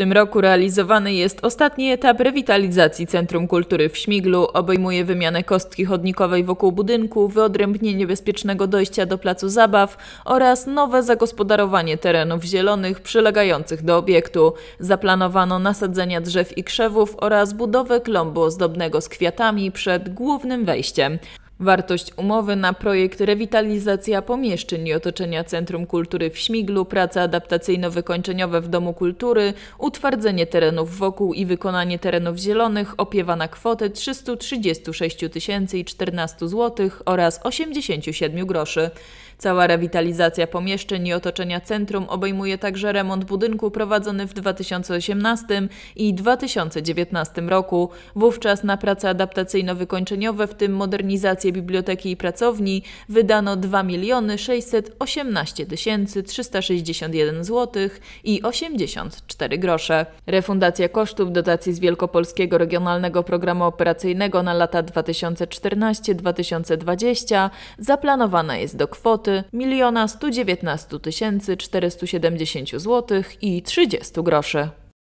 tym roku realizowany jest ostatni etap rewitalizacji Centrum Kultury w Śmiglu. Obejmuje wymianę kostki chodnikowej wokół budynku, wyodrębnienie bezpiecznego dojścia do placu zabaw oraz nowe zagospodarowanie terenów zielonych przylegających do obiektu. Zaplanowano nasadzenia drzew i krzewów oraz budowę klombu ozdobnego z kwiatami przed głównym wejściem. Wartość umowy na projekt Rewitalizacja pomieszczeń i otoczenia Centrum Kultury w Śmiglu, prace adaptacyjno-wykończeniowe w Domu Kultury, utwardzenie terenów wokół i wykonanie terenów zielonych opiewa na kwotę 336 014 zł oraz 87 groszy. Cała rewitalizacja pomieszczeń i otoczenia centrum obejmuje także remont budynku prowadzony w 2018 i 2019 roku. Wówczas na prace adaptacyjno-wykończeniowe, w tym modernizację Biblioteki i Pracowni wydano 2 618 361 zł i 84 grosze. Refundacja kosztów dotacji z Wielkopolskiego Regionalnego Programu Operacyjnego na lata 2014-2020 zaplanowana jest do kwoty 1 119 470 zł i 30 groszy.